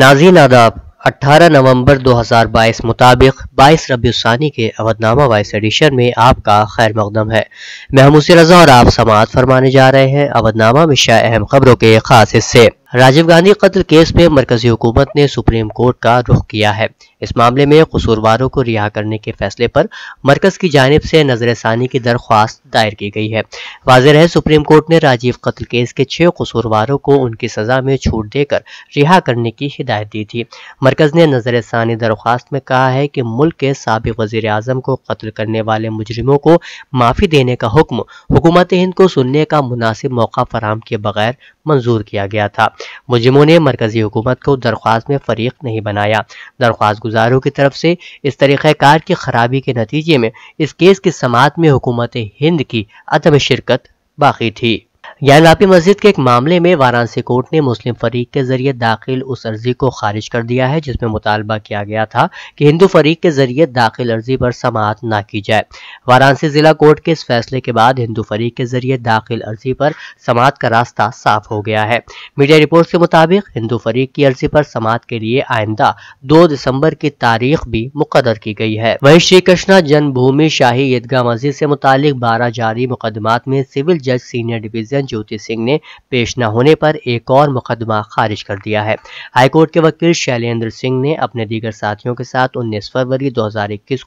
नाजीन आदाब 18 नवंबर 2022 मुताबिक 22 रबी के अवधनामा वाइस एडिशन में आपका खैर मकदम है मैं रजा और आप समात फरमाने जा रहे हैं अवधनामा में शाह अहम खबरों के खास हिस्से राजीव गांधी कत्ल केस में मरकजी हुकूमत ने सुप्रीम कोर्ट का रुख किया है इस मामले में कसूरवारों को रिहा करने के फैसले पर मरकज की जानब से नजर षानी की दरख्वास्त दायर की गई है वाज है सुप्रीम कोर्ट ने राजीव कत्ल केस के छः कसूरवारों को उनकी सजा में छूट देकर रिहा करने की हिदायत दी थी मरकज ने नजर षानी दरख्वास्त में कहा है कि मुल्क के सबक वजीर अजम को कत्ल करने वाले मुजरमों को माफ़ी देने का हुक्म हुकूमत हिंद को सुनने का मुनासिब मौका फराम किए बगैर मंजूर किया गया था मुजिमों ने मरकजी हुकूमत को दरख्वास्त में फरीक नहीं बनाया दरख्वास्त गुजारों की तरफ से इस तरीक़ार की खराबी के नतीजे में इस केस की समात में हुकूमत हिंद की अदम शिरकत बाकी थी ज्ञानवापी मस्जिद के एक मामले में वाराणसी कोर्ट ने मुस्लिम फरीक के जरिए दाखिल उस अर्जी को खारिज कर दिया है जिसमें मुतालबा किया गया था कि हिंदू फरीक के जरिए दाखिल अर्जी पर समात ना की जाए वाराणसी जिला कोर्ट के इस फैसले के बाद हिंदू फरीक के जरिए दाखिल अर्जी पर समात का रास्ता साफ हो गया है मीडिया रिपोर्ट के मुताबिक हिंदू फरीक की अर्जी पर समात के लिए आइंदा दो दिसंबर की तारीख भी मुकदर की गई है वही श्री कृष्णा जन्मभूमि शाही ईदगाह मस्जिद से मुतालिक बारह जारी मुकदमात में सिविल जज senior division division Jyoti Singh ने पेश न होने पर एक और मुकदमा खारिज कर दिया है हाईकोर्ट के वकील शैलेंद्र सिंह ने अपने दीगर साथियों के साथ उन्नीस फरवरी दो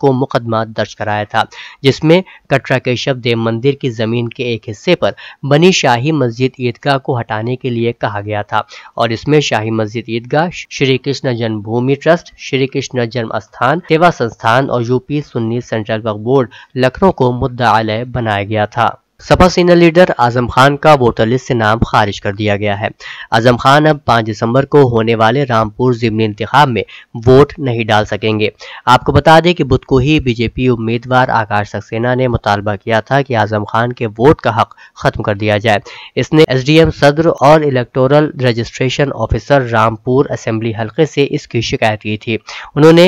को मुकदमा दर्ज कराया था जिसमें कटरा केशव देव मंदिर की जमीन के एक हिस्से पर बनी शाही मस्जिद ईदगाह को हटाने के लिए कहा गया था और इसमें शाही मस्जिद ईदगाह श्री कृष्ण जन्मभूमि ट्रस्ट श्री कृष्ण जन्म स्थान सेवा संस्थान और UP Sunni central Waqf board Lucknow को मुद्दा बनाया गया था सपा सीनियर लीडर आजम खान का वोटर लिस्ट से नाम खारिज कर दिया गया है आजम खान अब 5 दिसंबर को होने वाले रामपुर जिमनी इंतखाब में वोट नहीं डाल सकेंगे आपको बता दें कि बुध को ही बीजेपी उम्मीदवार आकाश सक्सेना ने मुतालबा किया था कि आजम खान के वोट का हक खत्म कर दिया जाए इसने एसडीएम सदर और electoral registration officer Rampur assembly हल्के से इसकी शिकायत की थी उन्होंने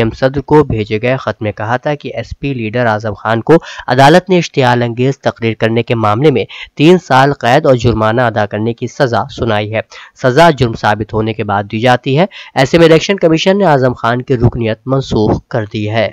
एम सदर को भेजे गए खत में कहा था कि पी लीडर आजम खान को अदालत ने इश्तियालंगेज तकरीर करने के मामले में तीन साल कैद और जुर्माना अदा करने की सजा सुनाई है सजा जुर्म साबित होने के बाद दी जाती है ऐसे में इलेक्शन कमीशन ने आजम खान की रुकनीत मनसूख कर दी है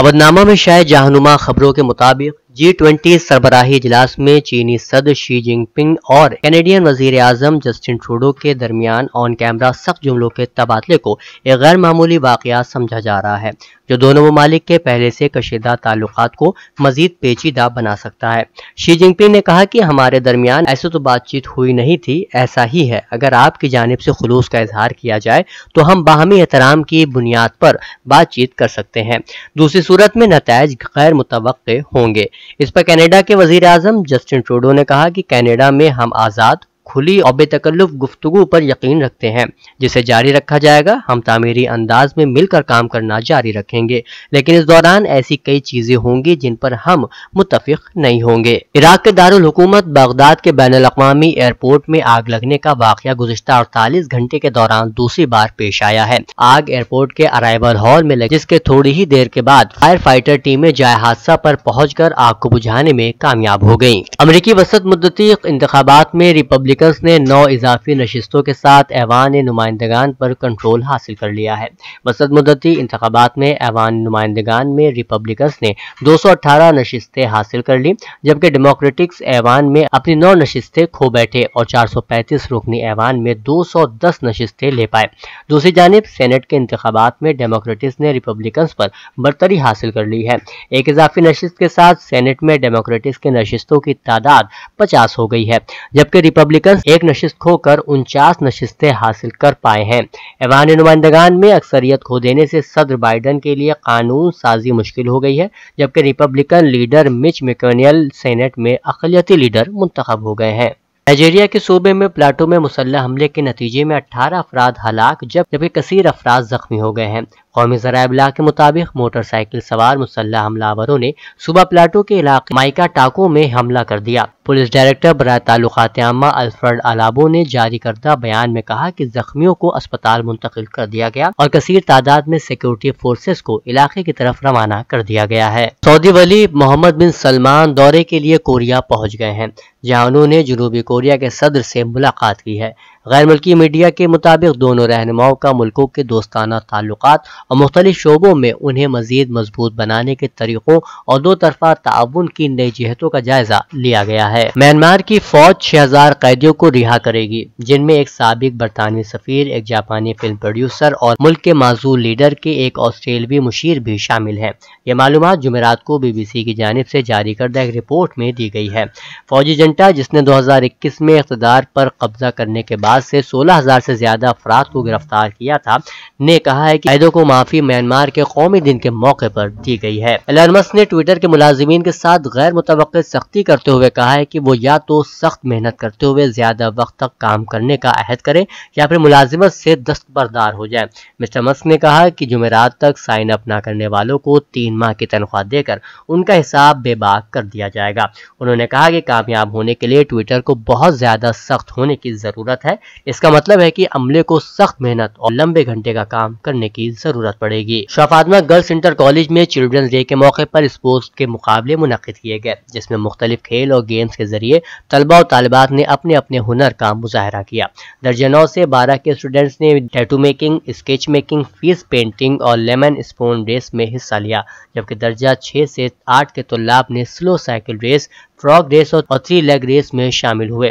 अवधनामा में शायद जहनुमा खबरों के मुताबिक जी ट्वेंटी सरबराही इजलास में चीनी सदर शी जिनपिंग और कैनेडियन वजीर आजम जस्टिन ट्रूडो के दरमियान ऑन कैमरा सख्त जुमलों के तबादले को एक गैर मामूली वाकया समझा जा रहा है जो दोनों ममालिक के पहले से कशीदा ताल्लुक को मजीद पेचीदा बना सकता है शी जिनपिंग ने कहा कि हमारे दरमियान ऐसे तो बातचीत हुई नहीं थी ऐसा ही है अगर आपकी जानब से खलूस का इजहार किया जाए तो हम बाहमी एहतराम की बुनियाद पर बातचीत कर सकते हैं दूसरी सूरत में नतज गैर मुतव होंगे इस पर कनाडा के वजीर आजम जस्टिन ट्रूडो ने कहा कि कनाडा में हम आज़ाद खुली और बेतकल्लुफ गुफ्तु पर यकीन रखते हैं जिसे जारी रखा जाएगा हम तामीरी अंदाज में मिलकर काम करना जारी रखेंगे लेकिन इस दौरान ऐसी कई चीज़ें होंगी जिन पर हम मुतफ़ नहीं होंगे इराक के दारकूमत बगदाद के बैन अवी एयरपोर्ट में आग लगने का वाक़ गुजशत अड़तालीस घंटे के दौरान दूसरी बार पेश आया है आग एयरपोर्ट के अराइवल हॉल में लगी जिसके थोड़ी ही देर के बाद फायर फाइटर टीमें जाय हादसा पर पहुंचकर आग को बुझाने में कामयाब हो गयी अमरीकी वसत मुद्दती इंतबात में रिपब्लिक स्पीकर्स ने नौ इजाफी नशस्तों के साथ ऐवान नुमाइंदगान पर कंट्रोल हासिल कर लिया है बसद मुदती इंतबात में ऐवान नुमाइंदगान में रिपब्लिकन्स ने 218 नशस्तें हासिल कर ली जबकि डेमोक्रेटिक्स ऐवान में अपनी नौ नशस्तें खो बैठे और चार सौ पैंतीस रुकनी ऐवान में दो सौ दस नशस्तें ले पाए दूसरी जानब सेनेट के इंतबात में डेमोक्रेटिक्स ने रिपब्लिकन्स पर बरतरी हासिल कर ली है एक इजाफी नशस्त के साथ सेनेट में डेमोक्रेटिक्स के नशस्तों की तादाद पचास हो गई है जबकि रिपब्लिकन जीतकर एक नशिस्त खोकर उनचास नशिस्तें हासिल कर पाए हैं ऐवान नुमाइंदगान में अक्सरियत खो देने से सदर बाइडन के लिए कानून साजी मुश्किल हो गई है जबकि Republican leader Mitch McConnell senate में अकलियती लीडर मुंतब हो गए हैं नाइजीरिया के सूबे में प्लाटो में मुसल्ह हमले के नतीजे में 18 अफराद हलाक जब जबकि कसीर अफराद जख्मी हो गए हैं कौमी अबला के मुताबिक मोटरसाइकिल सवार मुसल्ह हमलावरों ने सुबह प्लाटो के इलाके माइका टाको में हमला कर दिया पुलिस डायरेक्टर बरए ताल्लुकात आमा अल्फ्रेड अलाबो ने जारी करदा बयान में कहा कि जख्मियों को अस्पताल मुंतकिल कर दिया गया और कसीर तादाद में सिक्योरिटी फोर्सेस को इलाके की तरफ रवाना कर दिया गया है सऊदी वली मोहम्मद बिन सलमान दौरे के लिए कोरिया पहुँच गए हैं जहाँ उन्होंने जनूबी कोरिया के सदर से मुलाकात की है गैर मुल्की मीडिया के मुताबिक दोनों रहनुमाओं का मुल्कों के दोस्ताना ताल्लुक और मुख्तलिफ शोबों में उन्हें मजीद मजबूत बनाने के तरीकों और दो तरफा ताउन की नई जहतों का जायजा लिया गया है म्यांमार की फौज छह हजार कैदियों को रिहा करेगी जिनमें एक सबक बरतानवी सफीर एक जापानी फिल्म प्रोड्यूसर और मुल्क के माजूर लीडर के एक ऑस्ट्रेलवी मुशीर भी शामिल है ये मालूम जुमेरात को बीबीसी की जानब से जारी करदा एक रिपोर्ट में दी गई है फौजी जनता जिसने दो हजार इक्कीस में इकतदार पर कब्जा करने के बाद बाद से 16000 से ज़्यादा अफराद को गिरफ्तार किया था ने कहा है कि कैदों को माफ़ी म्यांमार के कौमी दिन के मौके पर दी गई है एलर्मस ने ट्विटर के मुलाजमीन के साथ गैर मुतव सख्ती करते हुए कहा है कि वो या तो सख्त मेहनत करते हुए ज़्यादा वक्त तक काम करने का अहद करें या फिर मुलाजिमत से दस्तबरदार हो जाए मिस्टर मस्क ने कहा कि जुमेरात तक साइन अप न करने वालों को तीन माह की तनख्वाह देकर उनका हिसाब बेबाक कर दिया जाएगा उन्होंने कहा कि कामयाब होने के लिए ट्विटर को बहुत ज़्यादा सख्त होने की ज़रूरत है इसका मतलब है कि अमले को सख्त मेहनत और लंबे घंटे का काम करने की जरूरत पड़ेगी शफादमा गर्ल्स इंटर कॉलेज में चिल्ड्रंस डे के मौके पर स्पोर्ट्स के मुकाबले मुनद किए गए जिसमें मुख्तलिफ खेल और गेम्स के जरिए तलबा और तालबात ने अपने अपने हुनर का मुजाहरा किया दर्जनों नौ से बारह के स्टूडेंट्स ने tattoo making sketch making face painting और लेमन स्पून रेस में हिस्सा लिया जबकि दर्जा छः से आठ के तलाब ने slow cycle race frock race और थ्री लेग रेस में शामिल हुए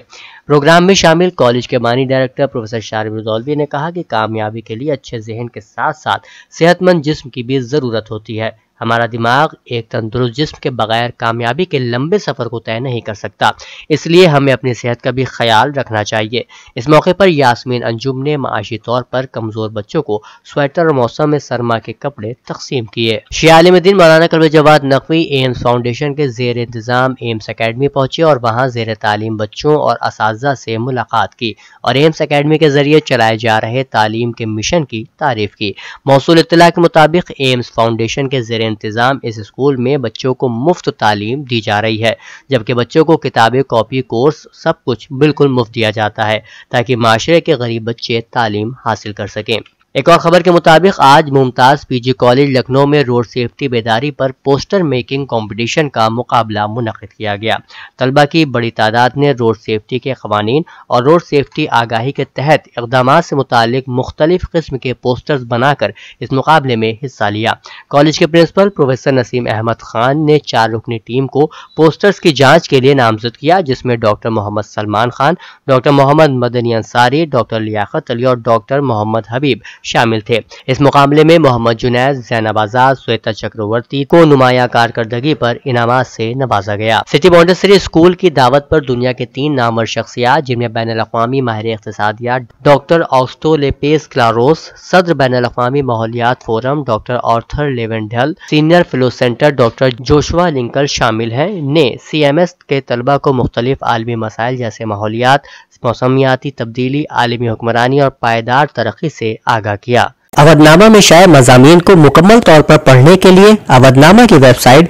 प्रोग्राम में शामिल कॉलेज के मानी डायरेक्टर प्रोफेसर शारिब ने कहा कि कामयाबी के लिए अच्छे जहन के साथ साथ सेहतमंद जिस्म की भी ज़रूरत होती है हमारा दिमाग एक तंदुरुस्त जिस्म के बगैर कामयाबी के लंबे सफ़र को तय नहीं कर सकता इसलिए हमें अपनी सेहत का भी ख्याल रखना चाहिए इस मौके पर यासमीन अंजुम ने माशी तौर पर कमज़ोर बच्चों को स्वेटर और मौसम में सरमा के कपड़े तकसीम किए शियालम दिन मौलाना कलब जवाद नकवी एम्स फाउंडेशन के जेर इंतज़ाम एम्स अकेडमी पहुंचे और वहाँ जेर तालीम बच्चों और इस से मुलाकात की और एम्स अकेडमी के जरिए चलाए जा रहे तालीम के मिशन की तारीफ की मौसू इतला के मुताबिक एम्स फाउंडेशन के जेर इंतज़ाम इस स्कूल में बच्चों को मुफ्त तालीम दी जा रही है जबकि बच्चों को किताबें कॉपी कोर्स सब कुछ बिल्कुल मुफ्त दिया जाता है ताकि माशरे के गरीब बच्चे तालीम हासिल कर सकें एक और खबर के मुताबिक आज मुमताज पीजी कॉलेज लखनऊ में रोड सेफ्टी बेदारी पर पोस्टर मेकिंग कंपटीशन का मुकाबला मुनद किया गया तलबा की बड़ी तादाद ने रोड सेफ्टी के कवानीन और रोड सेफ्टी आगाही के तहत इकदाम से मुतल मुख्तलिफ किस्म के पोस्टर्स बनाकर इस मुकाबले में हिस्सा लिया कॉलेज के प्रिंसिपल प्रोफेसर नसीम अहमद खान ने चार रुकनी टीम को पोस्टर्स की जाँच के लिए नामजद किया जिसमें doctor Mohammad Salman Khan doctor Mohammad Madani Ansari doctor Liaquat Ali और डॉक्टर मोहम्मद हबीब शामिल थे इस मुकाबले में मोहम्मद जुनैद जैनब आजाद श्वेता चक्रवर्ती को नुमाया कारकर्दगी पर इनाम से नवाजा गया सिटी बॉन्डसरी स्कूल की दावत पर दुनिया के तीन नामवर शख्सियात जिनमें बैन अवी माहिर इकतियात डॉक्टर ऑक्सटो लेपेस क्लारोस सदर बैन अवी माहौलियात forum doctor Arthur Levendel senior fellow centre doctor Joshua Linkle शामिल हैं ने सी एम एस के तलबा को मुख्तलिफ आलमी मसाइल जैसे माहौलियात मौसमियाती तब्दीली आलमी हुक्मरानी और पायदार तरक्की से आगा आगाह किया अवधनामा में शायद मजामी को मुकम्मल तौर पर पढ़ने के लिए अवधनामा की वेबसाइट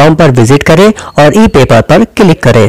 कॉम पर विजिट करें और ई पेपर पर क्लिक करें